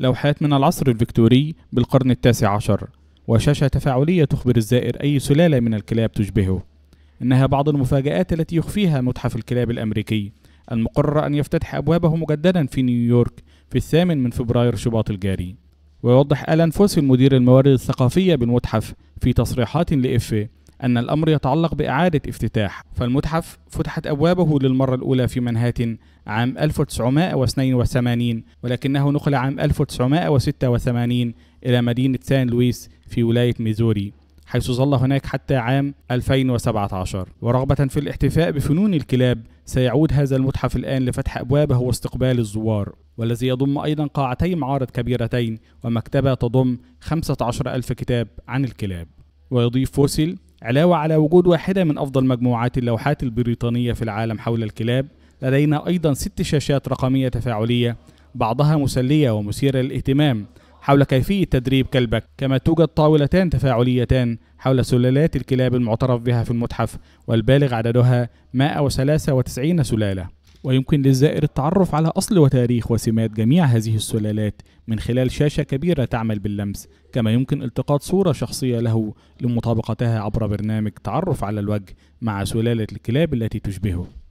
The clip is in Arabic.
لوحات من العصر الفيكتوري بالقرن التاسع عشر وشاشة تفاعلية تخبر الزائر أي سلالة من الكلاب تشبهه إنها بعض المفاجآت التي يخفيها متحف الكلاب الأمريكي المقرر أن يفتتح أبوابه مجددا في نيويورك في الثامن من فبراير شباط الجاري ويوضح آلان فوسي المدير الموارد الثقافية بالمتحف في تصريحات لإفه أن الأمر يتعلق بإعادة افتتاح فالمتحف فتحت أبوابه للمرة الأولى في منهاتن عام 1982 ولكنه نقل عام 1986 إلى مدينة سان لويس في ولاية ميزوري حيث ظل هناك حتى عام 2017 ورغبة في الاحتفاء بفنون الكلاب سيعود هذا المتحف الآن لفتح أبوابه واستقبال الزوار والذي يضم أيضا قاعتي معارض كبيرتين ومكتبة تضم 15 ألف كتاب عن الكلاب ويضيف فوسيل علاوة على وجود واحدة من أفضل مجموعات اللوحات البريطانية في العالم حول الكلاب لدينا أيضا ست شاشات رقمية تفاعلية بعضها مسلية ومثيرة للاهتمام حول كيفية تدريب كلبك كما توجد طاولتان تفاعليتان حول سلالات الكلاب المعترف بها في المتحف والبالغ عددها 193 سلالة ويمكن للزائر التعرف على أصل وتاريخ وسمات جميع هذه السلالات من خلال شاشة كبيرة تعمل باللمس كما يمكن التقاط صورة شخصية له لمطابقتها عبر برنامج تعرف على الوجه مع سلالة الكلاب التي تشبهه